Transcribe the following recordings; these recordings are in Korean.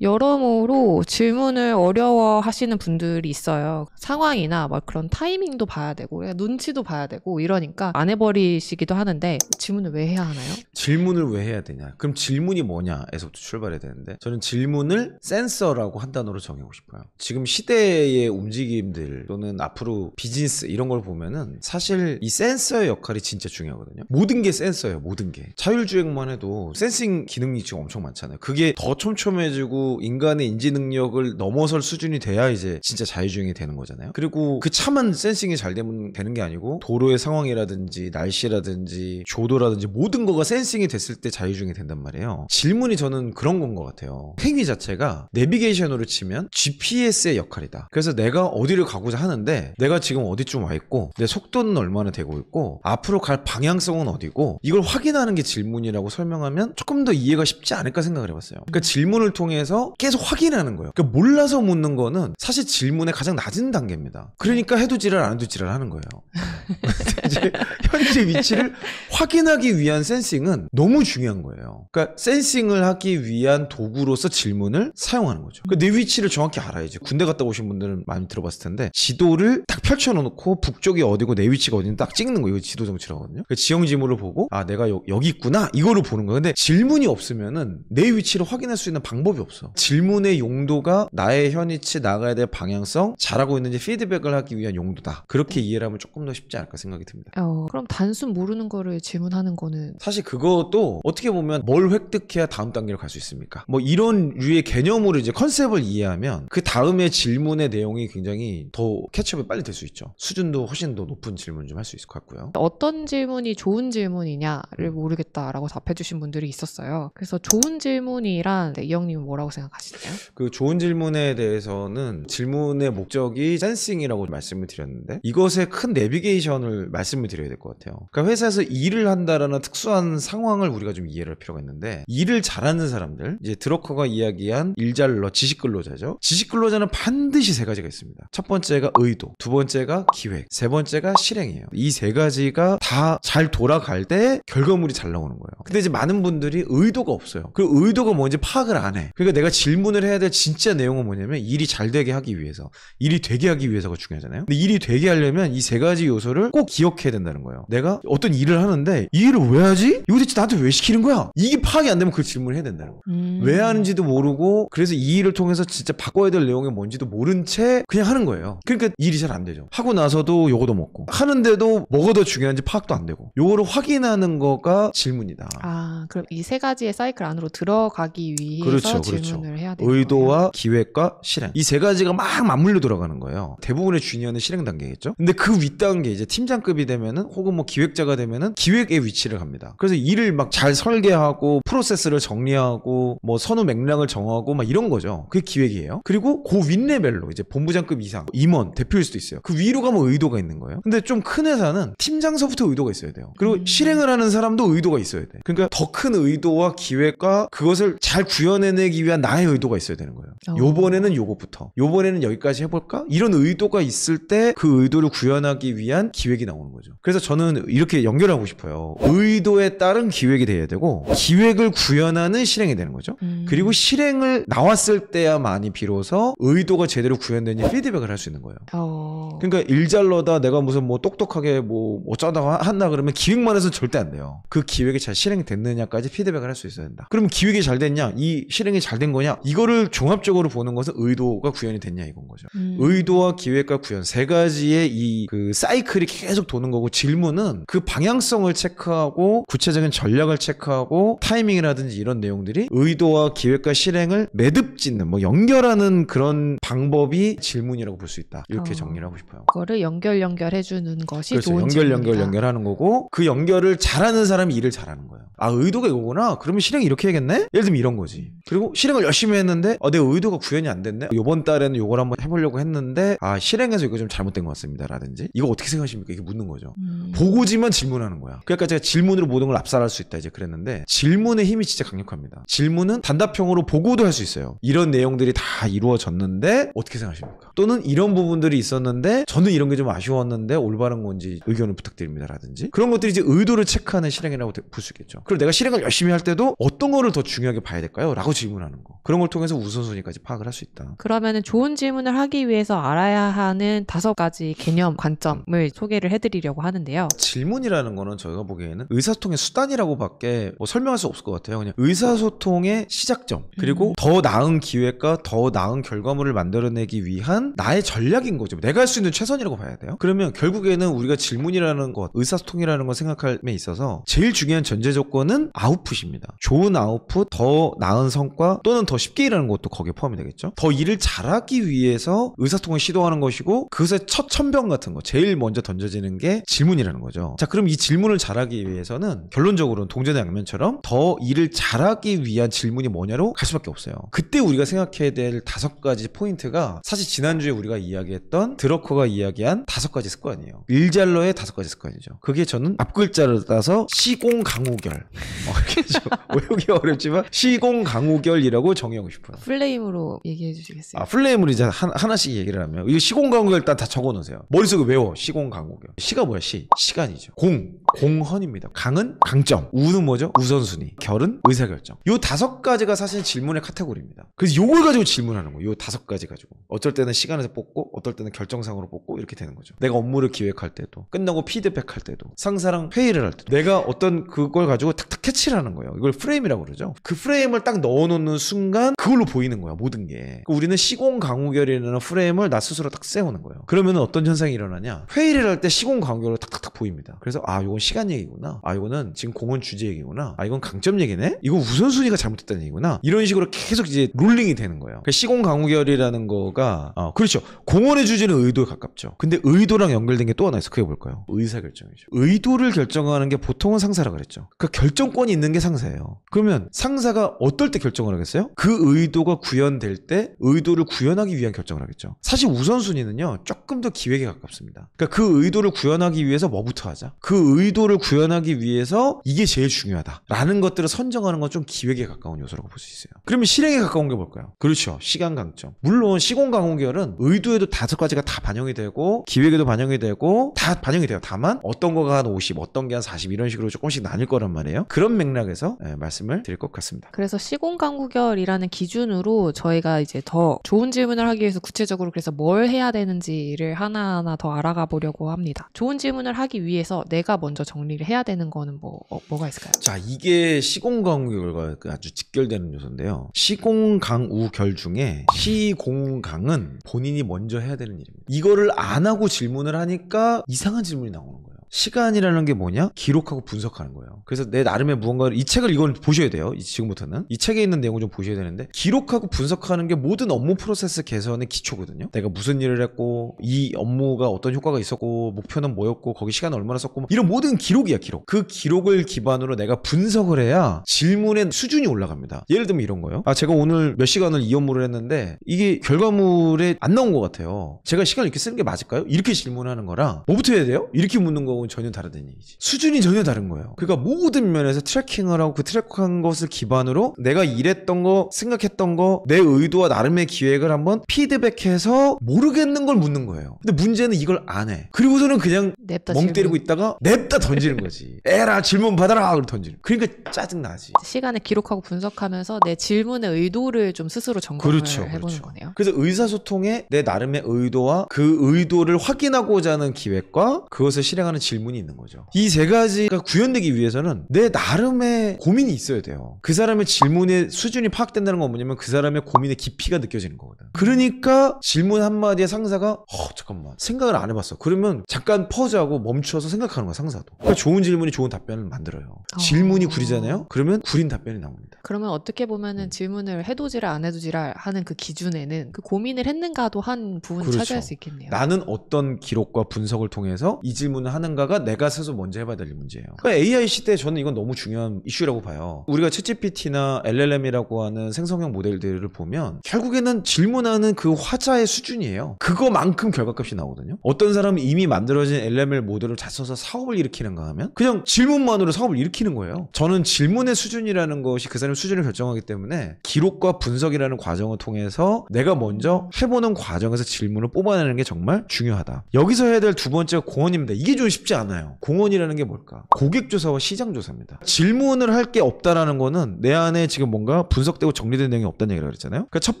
여러모로 질문을 어려워 하시는 분들이 있어요. 상황이나 막 그런 타이밍도 봐야 되고, 눈치도 봐야 되고, 이러니까 안 해버리시기도 하는데, 질문을 왜 해야 하나요? 질문을 왜 해야 되냐? 그럼 질문이 뭐냐?에서부터 출발해야 되는데, 저는 질문을 센서라고 한 단어로 정의하고 싶어요. 지금 시대의 움직임들 또는 앞으로 비즈니스 이런 걸 보면은 사실 이 센서의 역할이 진짜 중요하거든요. 모든 게 센서예요, 모든 게. 자율주행만 해도 센싱 기능이 지금 엄청 많잖아요. 그게 더 촘촘해지고, 인간의 인지 능력을 넘어설 수준이 돼야 이제 진짜 자율주행이 되는 거잖아요. 그리고 그 차만 센싱이 잘 되면 되는 게 아니고 도로의 상황이라든지 날씨라든지 조도라든지 모든 거가 센싱이 됐을 때 자율주행이 된단 말이에요. 질문이 저는 그런 건 것 같아요. 행위 자체가 내비게이션으로 치면 GPS의 역할이다. 그래서 내가 어디를 가고자 하는데 내가 지금 어디쯤 와 있고 내 속도는 얼마나 되고 있고 앞으로 갈 방향성은 어디고 이걸 확인하는 게 질문이라고 설명하면 조금 더 이해가 쉽지 않을까 생각을 해봤어요. 그러니까 질문을 통해서 계속 확인하는 거예요. 그러니까 몰라서 묻는 거는 사실 질문의 가장 낮은 단계입니다. 그러니까 해도 지랄 안 해도 지랄 하는 거예요. 이제 현재 위치를 확인하기 위한 센싱은 너무 중요한 거예요. 그러니까 센싱을 하기 위한 도구로서 질문을 사용하는 거죠. 그러니까 내 위치를 정확히 알아야지. 군대 갔다 오신 분들은 많이 들어봤을 텐데 지도를 딱 펼쳐놓고 북쪽이 어디고 내 위치가 어디지딱 찍는 거예요. 지도 정치라거든요. 그러니까 지형 지물을 보고 아 내가 여, 여기 있구나 이거를 보는 거예요. 근데 질문이 없으면은 내 위치를 확인할 수 있는 방법이 없어. 질문의 용도가 나의 현위치 나가야 될 방향성, 잘하고 있는지 피드백을 하기 위한 용도다. 그렇게 이해를 하면 조금 더 쉽지 않을까 생각이 듭니다. 어, 그럼 단순 모르는 거를 질문하는 거는 사실 그것도 어떻게 보면 뭘 획득해야 다음 단계로 갈 수 있습니까? 뭐 이런 류의 개념으로 이제 컨셉을 이해하면 그 다음에 질문의 내용이 굉장히 더 캐치업이 빨리 될 수 있죠. 수준도 훨씬 더 높은 질문 좀 할 수 있을 것 같고요. 어떤 질문이 좋은 질문이냐를 음. 모르겠다라고 답해주신 분들이 있었어요. 그래서 좋은 질문이란 네, 이형님 뭐라고 생각하세요? 생각하시나요? 그 좋은 질문에 대해서는 질문의 목적이 센싱이라고 말씀을 드렸는데 이것의큰 내비게이션을 말씀을 드려야 될 것 같아요. 그러니까 회사에서 일을 한다라는 특수한 상황을 우리가 좀 이해를 할 필요가 있는데 일을 잘하는 사람들 이제 드러커가 이야기한 일잘러 지식근로자죠. 지식근로자는 반드시 세 가지가 있습니다. 첫 번째가 의도, 두 번째가 기획, 세 번째가 실행이에요. 이 세 가지가 다 잘 돌아갈 때 결과물이 잘 나오는 거예요. 근데 이제 많은 분들이 의도가 없어요. 그 의도가 뭔지 파악을 안 해. 그러니까 내가 내가 질문을 해야 될 진짜 내용은 뭐냐면 일이 잘 되게 하기 위해서 일이 되게 하기 위해서가 중요하잖아요 근데 일이 되게 하려면 이 세 가지 요소를 꼭 기억해야 된다는 거예요 내가 어떤 일을 하는데 이 일을 왜 하지? 이거 대체 나한테 왜 시키는 거야? 이게 파악이 안 되면 그 질문을 해야 된다는 거예요 음. 왜 하는지도 모르고 그래서 이 일을 통해서 진짜 바꿔야 될 내용이 뭔지도 모른 채 그냥 하는 거예요 그러니까 일이 잘 안 되죠 하고 나서도 요거도 먹고 하는데도 뭐가 더 중요한지 파악도 안 되고 요거를 확인하는 거가 질문이다 아 그럼 이 세 가지의 사이클 안으로 들어가기 위해서 그렇죠, 질문 그렇죠. 질문을 그렇죠. 해야 되는 의도와 거예요. 기획과 실행 이 세 가지가 막 맞물려 들어가는 거예요. 대부분의 주니어는 실행 단계겠죠. 근데 그윗 단계 이제 팀장급이 되면은 혹은 뭐 기획자가 되면은 기획의 위치를 갑니다. 그래서 일을 막 잘 설계하고 프로세스를 정리하고 뭐 선호 맥락을 정하고 막 이런 거죠. 그게 기획이에요. 그리고 그윗 레벨로 이제 본부장급 이상 임원 대표일 수도 있어요. 그 위로 가면 뭐 의도가 있는 거예요. 근데 좀 큰 회사는 팀장서부터 의도가 있어야 돼요. 그리고 음. 실행을 하는 사람도 의도가 있어야 돼. 그러니까 더 큰 의도와 기획과 그것을 잘 구현해내기 위한 나의 의도가 있어야 되는 거예요. 어. 요번에는 요것부터 요번에는 여기까지 해볼까? 이런 의도가 있을 때 그 의도를 구현하기 위한 기획이 나오는 거죠. 그래서 저는 이렇게 연결하고 싶어요. 의도에 따른 기획이 돼야 되고, 기획을 구현하는 실행이 되는 거죠. 음. 그리고 실행을 나왔을 때야많이 비로소 의도가 제대로 구현되니 피드백을 할 수 있는 거예요. 어. 그러니까 일 잘러다 내가 무슨 뭐 똑똑하게 뭐 어쩌다가 한다 그러면 기획만 해서 절대 안 돼요. 그 기획이 잘 실행됐느냐까지 피드백을 할 수 있어야 된다. 그럼 기획이 잘 됐냐? 이 실행이 잘된 된 거냐 이거를 종합적으로 보는 것은 의도가 구현이 됐냐 이건 거죠 음. 의도와 기획과 구현 세 가지의 이 그 사이클이 계속 도는 거고 질문은 그 방향성을 체크하고 구체적인 전략을 체크하고 타이밍이라든지 이런 내용들이 의도와 기획과 실행을 매듭 짓는 뭐 연결하는 그런 방법이 질문이라고 볼 수 있다 이렇게 어. 정리를 하고 싶어요 그거를 연결 연결해 주는 것이 그렇죠. 연결 연결 연결하는 거고 그 연결을 잘하는 사람이 일을 잘하는 거예요 아 의도가 이거구나 그러면 실행이 이렇게 해야겠네 예를 들면 이런 거지 그리고 실행을 생각을 열심히 했는데 어, 아, 내 의도가 구현이 안 됐네 요번 달에는 요걸 한번 해보려고 했는데 아실행해서 이거 좀 잘못된 것 같습니다 라든지 이거 어떻게 생각하십니까 이게 묻는 거죠 음. 보고지만 질문하는 거야 그러니까 제가 질문으로 모든 걸 압살할 수 있다 이제 그랬는데 질문의 힘이 진짜 강력합니다 질문은 단답형으로 보고도 할 수 있어요 이런 내용들이 다 이루어졌는데 어떻게 생각하십니까 또는 이런 부분들이 있었는데 저는 이런 게 좀 아쉬웠는데 올바른 건지 의견을 부탁드립니다 라든지 그런 것들이 이제 의도를 체크하는 실행이라고 볼 수 있겠죠 그리고 내가 실행을 열심히 할 때도 어떤 거를 더 중요하게 봐야 될까요? 라고 질문하는 거 그런 걸 통해서 우선순위까지 파악을 할 수 있다. 그러면은 좋은 질문을 하기 위해서 알아야 하는 다섯 가지 개념 관점을 소개를 해드리려고 하는데요. 질문이라는 거는 저희가 보기에는 의사소통의 수단이라고밖에 뭐 설명할 수 없을 것 같아요. 그냥 의사소통의 시작점 그리고 음. 더 나은 기획과더 나은 결과물을 만들어내기 위한 나의 전략인 거죠. 내가 할 수 있는 최선이라고 봐야 돼요. 그러면 결국에는 우리가 질문이라는 것, 의사소통이라는 걸 생각할 에 있어서 제일 중요한 전제 조건은 아웃풋입니다. 좋은 아웃풋, 더 나은 성과 또는 1는더 쉽게 일하는 것도 거기에 포함이 되겠죠. 더 일을 잘하기 위해서 의사소통을 시도하는 것이고 그것의 첫 천병 같은 거 제일 먼저 던져지는 게 질문이라는 거죠. 자 그럼 이 질문을 잘하기 위해서는 결론적으로는 동전의 양면처럼 더 일을 잘하기 위한 질문이 뭐냐로 갈 수밖에 없어요. 그때 우리가 생각해야 될 다섯 가지 포인트가 사실 지난주에 우리가 이야기했던 드러커가 이야기한 다섯 가지 습관이에요. 일잘러의 다섯 가지 습관이죠. 그게 저는 앞글자를 따서 시공강우결 어, 외우기 어렵지만 시공강우결이라고 라 정의하고 싶어요. 플레임으로 얘기해 주시겠어요? 아, 플레임으로 이제 한, 하나씩 얘기를 하면, 이거 시공 광국을 일단 다 적어 놓으세요. 머릿속에 외워, 시공 광국이요 시가 뭐야, 시? 시간이죠. 공, 공헌입니다. 강은 강점, 우는 뭐죠? 우선순위, 결은 의사결정. 요 다섯 가지가 사실 질문의 카테고리입니다. 그래서 요걸 가지고 질문하는 거예요. 요 다섯 가지 가지고. 어쩔 때는 시간에서 뽑고, 어떨 때는 결정상으로 뽑고 이렇게 되는 거죠. 내가 업무를 기획할 때도, 끝나고 피드백할 때도, 상사랑 회의를 할 때도, 내가 어떤 그걸 가지고 탁탁 캐치를 하는 거예요. 이걸 프레임이라고 그러죠. 그 프레임을 딱 넣어놓는 순간 그걸로 보이는 거야 모든 게. 그러니까 우리는 시공 강우결이라는 프레임을 나 스스로 딱 세우는 거예요. 그러면 어떤 현상이 일어나냐? 회의를 할 때 시공 강우결로 탁탁탁 보입니다. 그래서 아 요건 시간 얘기구나. 아 이거는 지금 공헌 주제 얘기구나. 아 이건 강점 얘기네. 이거 우선순위가 잘못됐다는 얘기구나. 이런 식으로 계속 이제 롤링이 되는 거예요. 그러니까 시공 강우결이라는 거가 어, 그렇죠. 공헌의 주제는 의도에 가깝죠. 근데 의도랑 연결된 게 또 하나 있어. 그게 뭘까요? 의사결정이죠. 의도를 결정하는 게 보통은 상사라 그랬죠. 그 그러니까 결정권이 있는 게 상사예요. 그러면 상사가 어떨 때 결정을 하겠어요? 그 의도가 구현될 때 의도를 구현하기 위한 결정을 하겠죠. 사실 우선순위는요. 조금 더 기획에 가깝습니다. 그러니까 그 의도를 구현하기 위해서 뭐부터 하자. 그 의도 의도를 구현하기 위해서 이게 제일 중요하다라는 것들을 선정하는 건 좀 기획에 가까운 요소라고 볼 수 있어요. 그러면 실행에 가까운 게 뭘까요? 그렇죠. 시간 강점. 물론 시공 강호결은 의도에도 다섯 가지가 다 반영이 되고 기획에도 반영이 되고 다 반영이 돼요. 다만 어떤 거가 한 50, 어떤 게 한 40 이런 식으로 조금씩 나뉠 거란 말이에요. 그런 맥락에서 네, 말씀을 드릴 것 같습니다. 그래서 시공 강호결이라는 기준으로 저희가 이제 더 좋은 질문을 하기 위해서 구체적으로 그래서 뭘 해야 되는지를 하나하나 더 알아가 보려고 합니다. 좋은 질문을 하기 위해서 내가 먼저 먼저 정리를 해야 되는 거는 뭐 어, 뭐가 있을까요? 자 이게 시공 강우 결과 아주 직결되는 요소인데요. 시공 강우 결 중에 시공 강은 본인이 먼저 해야 되는 일입니다. 이거를 안 하고 질문을 하니까 이상한 질문이 나오는 거예요. 시간이라는 게 뭐냐? 기록하고 분석하는 거예요. 그래서 내 나름의 무언가를 이 책을 이걸 보셔야 돼요. 지금부터는 이 책에 있는 내용을 좀 보셔야 되는데 기록하고 분석하는 게 모든 업무 프로세스 개선의 기초거든요. 내가 무슨 일을 했고 이 업무가 어떤 효과가 있었고 목표는 뭐였고 거기 시간 얼마나 썼고 뭐 이런 모든 기록이야 기록. 그 기록을 기반으로 내가 분석을 해야 질문의 수준이 올라갑니다. 예를 들면 이런 거예요. 아 제가 오늘 몇 시간을 이 업무를 했는데 이게 결과물에 안 나온 것 같아요. 제가 시간을 이렇게 쓰는 게 맞을까요? 이렇게 질문하는 거랑 뭐부터 해야 돼요? 이렇게 묻는 거고. 방법은 전혀 다르다는 얘기지. 수준이 전혀 다른 거예요. 그러니까 모든 면에서 트래킹을 하고 그 트래킹한 것을 기반으로 내가 일했던 거, 생각했던 거, 내 의도와 나름의 기획을 한번 피드백해서 모르겠는 걸 묻는 거예요. 근데 문제는 이걸 안 해. 그리고서는 그냥 멍 때리고 있다가 냅다 던지는 거지. 에라 질문 받아라 그걸 던지는. 그러니까 짜증 나지. 시간을 기록하고 분석하면서 내 질문의 의도를 좀 스스로 점검을 그렇죠, 해보는 그렇죠. 거네요. 그래서 의사소통에 내 나름의 의도와 그 의도를 확인하고자 하는 기획과 그것을 실행하는 질문이 있는 거죠. 이 세 가지가 구현되기 위해서는 내 나름의 고민이 있어야 돼요. 그 사람의 질문의 수준이 파악된다는 건 뭐냐면 그 사람의 고민의 깊이가 느껴지는 거거든. 그러니까 질문 한마디에 상사가 어, 잠깐만 생각을 안 해봤어. 그러면 잠깐 퍼즈하고 멈춰서 생각하는 거야 상사도. 그러니까 좋은 질문이 좋은 답변을 만들어요. 어... 질문이 구리잖아요. 그러면 구린 답변이 나옵니다. 그러면 어떻게 보면은 음. 질문을 해도 지랄 안 해도 지랄 하는 그 기준에는 그 고민을 했는가도 한 부분 그렇죠. 차지할 수 있겠네요. 나는 어떤 기록과 분석을 통해서 이 질문을 하는가 무엇가가 내가 스스로 먼저 해봐야 될 문제예요. 그러니까 AI 시대에 저는 이건 너무 중요한 이슈라고 봐요. 우리가 챗GPT나 LLM이라고 하는 생성형 모델들을 보면 결국에는 질문하는 그 화자의 수준이에요. 그거만큼 결과값이 나오거든요. 어떤 사람은 이미 만들어진 LLM 모델을 잘 써서 사업을 일으키는가 하면 그냥 질문만으로 사업을 일으키는 거예요. 저는 질문의 수준이라는 것이 그 사람의 수준을 결정하기 때문에 기록과 분석이라는 과정을 통해서 내가 먼저 해보는 과정에서 질문을 뽑아내는 게 정말 중요하다. 여기서 해야 될 두 번째가 공헌입니다. 이게 좀 쉽지 쉽지 않아요. 공헌이라는 게 뭘까? 고객조사와 시장조사입니다. 질문을 할 게 없다라는 거는 내 안에 지금 뭔가 분석되고 정리된 내용이 없다는 얘기를 그잖아요 그러니까 첫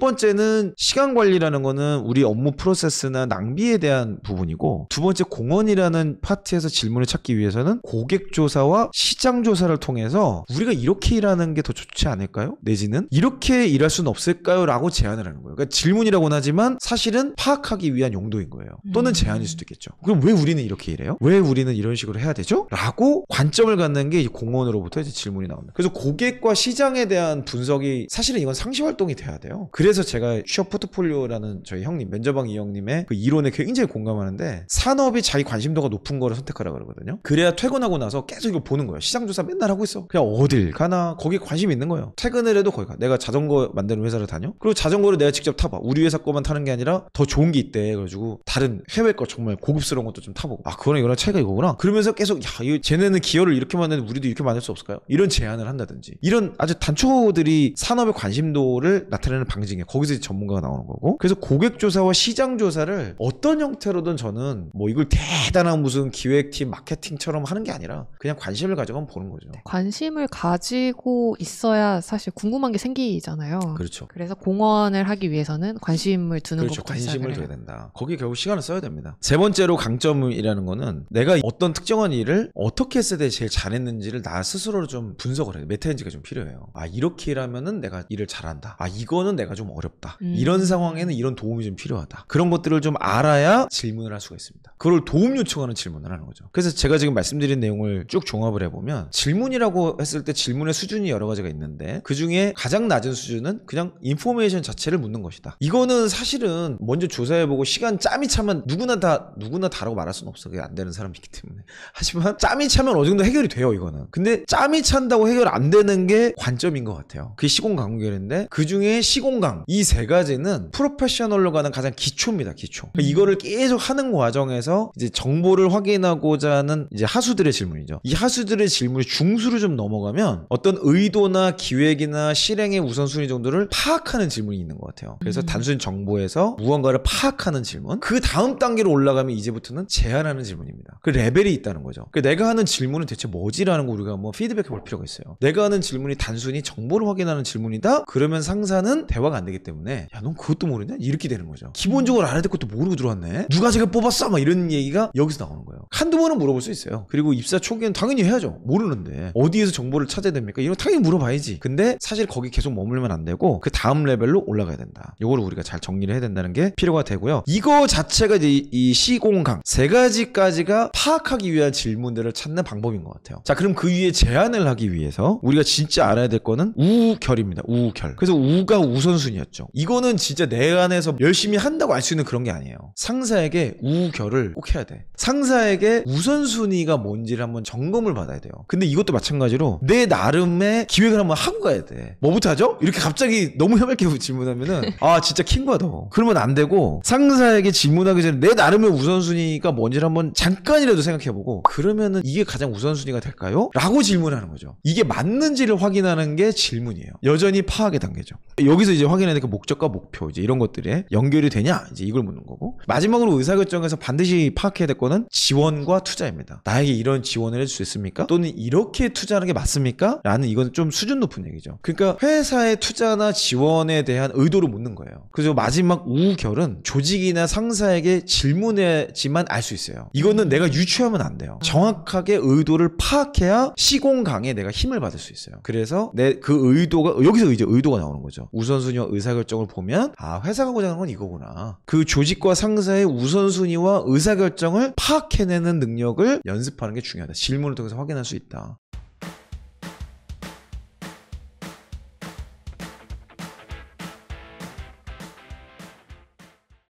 번째는 시간 관리라는 거는 우리 업무 프로세스나 낭비에 대한 부분이고 두 번째 공헌이라는 파트에서 질문을 찾기 위해서는 고객조사와 시장조사를 통해서 우리가 이렇게 일하는 게 더 좋지 않을까요? 내지는 이렇게 일할 수는 없을까요? 라고 제안을 하는 거예요. 그러니까 질문이라고는 하지만 사실은 파악하기 위한 용도인 거예요. 또는 음. 제안일 수도 있겠죠. 그럼 왜 우리는 이렇게 일해요? 왜 우리 우리는 이런 식으로 해야 되죠? 라고 관점을 갖는 게이 공원으로부터 이제 질문이 나옵니다. 그래서 고객과 시장에 대한 분석이 사실은 이건 상시 활동이 돼야 돼요. 그래서 제가 취업 포트폴리오라는 저희 형님 면접왕 이 형님의 그 이론에 굉장히 공감하는데 산업이 자기 관심도가 높은 거를 선택하라 그러거든요. 그래야 퇴근하고 나서 계속 이거 보는 거예요. 시장 조사 맨날 하고 있어. 그냥 어딜 가나 거기 에 관심 이 있는 거예요. 퇴근을 해도 거기 가. 내가 자전거 만드는 회사를 다녀. 그리고 자전거를 내가 직접 타봐. 우리 회사 거만 타는 게 아니라 더 좋은 게 있대. 그래가지고 다른 해외 거 정말 고급스러운 것도 좀 타보고. 아그거는 이거랑 차이가 이거 거구나. 그러면서 계속 야, 이 쟤네는 기여를 이렇게 만드는 우리도 이렇게 만들 수 없을까요? 이런 제안을 한다든지 이런 아주 단초들이 산업의 관심도를 나타내는 방식이에요. 거기서 전문가가 나오는 거고. 그래서 고객 조사와 시장 조사를 어떤 형태로든 저는 뭐 이걸 대단한 무슨 기획팀 마케팅처럼 하는 게 아니라 그냥 관심을 가져가면 보는 거죠. 네, 관심을 가지고 있어야 사실 궁금한 게 생기잖아요. 그렇죠. 그래서 공헌을 하기 위해서는 관심을 두는 그렇죠. 관심을 둬야 된다. 거기 결국 시간을 써야 됩니다. 세 번째로 강점이라는 거는 내가 내가 어떤 특정한 일을 어떻게 했을 때 제일 잘했는지를 나 스스로 좀 분석을 해요. 메타인지가 좀 필요해요. 아 이렇게 일하면은 내가 일을 잘한다. 아 이거는 내가 좀 어렵다. 음. 이런 상황에는 이런 도움이 좀 필요하다. 그런 것들을 좀 알아야 질문을 할 수가 있습니다. 그걸 도움 요청하는 질문을 하는 거죠. 그래서 제가 지금 말씀드린 내용을 쭉 종합을 해보면 질문이라고 했을 때 질문의 수준이 여러 가지가 있는데 그 중에 가장 낮은 수준은 그냥 인포메이션 자체를 묻는 것이다. 이거는 사실은 먼저 조사해보고 시간 짬이 차면 누구나 다 누구나 다라고 말할 수는 없어. 그게 안 되는 사람 아기 때문에. 하지만 짬이 차면 어느 정도 해결이 돼요, 이거는. 근데 짬이 찬다고 해결 안 되는 게 관점인 것 같아요. 그게 시공강 관계인데 그 중에 시공강 이 세 가지는 프로페셔널로 가는 가장 기초입니다, 기초. 그 이거를 계속 하는 과정에서 이제 정보를 확인하고자 하는 이제 하수들의 질문이죠. 이 하수들의 질문이 중수로 좀 넘어가면 어떤 의도나 기획이나 실행의 우선순위 정도를 파악하는 질문이 있는 것 같아요. 그래서 음. 단순 정보에서 무언가를 파악하는 질문. 그 다음 단계로 올라가면 이제부터는 제안하는 질문입니다. 그 레벨이 있다는 거죠. 그 내가 하는 질문은 대체 뭐지라는 거 우리가 한번 뭐 피드백해 볼 필요가 있어요. 내가 하는 질문이 단순히 정보를 확인하는 질문이다? 그러면 상사는 대화가 안 되기 때문에 야, 넌 그것도 모르냐? 이렇게 되는 거죠. 기본적으로 알아야 될 것도 모르고 들어왔네? 누가 제가 뽑았어? 막 이런 얘기가 여기서 나오는 거예요. 한두 번은 물어볼 수 있어요. 그리고 입사 초기엔 당연히 해야죠. 모르는데 어디에서 정보를 찾아야 됩니까? 이런 당연히 물어봐야지. 근데 사실 거기 계속 머물면 안 되고 그 다음 레벨로 올라가야 된다. 이거를 우리가 잘 정리를 해야 된다는 게 필요가 되고요. 이거 자체가 이제 이 시공강 세 가지까지가 파악하기 위한 질문들을 찾는 방법인 것 같아요. 자, 그럼 그 위에 제안을 하기 위해서 우리가 진짜 알아야 될 거는 우결입니다. 우결. 그래서 우가 우선순위였죠. 이거는 진짜 내 안에서 열심히 한다고 알 수 있는 그런 게 아니에요. 상사에게 우결을 꼭 해야 돼. 상사에게 사에게 우선순위가 뭔지를 한번 점검을 받아야 돼요. 근데 이것도 마찬가지로 내 나름의 기획을 한번 하고 가야 돼. 뭐부터 하죠? 이렇게 갑자기 너무 협약해 질문하면은 아 진짜 킹과 더 그러면 안 되고 상사에게 질문하기 전에 내 나름의 우선순위가 뭔지를 한번 잠깐이라도 생각해보고 그러면은 이게 가장 우선순위가 될까요? 라고 질문하는 거죠. 이게 맞는지를 확인하는 게 질문이에요. 여전히 파악의 단계죠. 여기서 이제 확인해야 될게 목적과 목표 이제 이런 것들에 연결이 되냐 이제 이걸 묻는 거고 마지막으로 의사결정에서 반드시 파악해야 될 거는 지원 지원과 투자입니다. 나에게 이런 지원을 해줄 수 있습니까? 또는 이렇게 투자하는 게 맞습니까? 라는 이건 좀 수준 높은 얘기죠. 그러니까 회사의 투자나 지원에 대한 의도를 묻는 거예요. 그래서 마지막 우결은 조직이나 상사에게 질문해지만 알 수 있어요. 이거는 내가 유추하면 안 돼요. 정확하게 의도를 파악해야 시공강에 내가 힘을 받을 수 있어요. 그래서 내 그 의도가 여기서 이제 의도가 나오는 거죠. 우선순위와 의사결정을 보면 아 회사가 고장하는 건 이거구나. 그 조직과 상사의 우선순위와 의사결정을 파악해 확인해내는 능력을 연습하는 게 중요하다. 질문을 통해서 확인할 수 있다.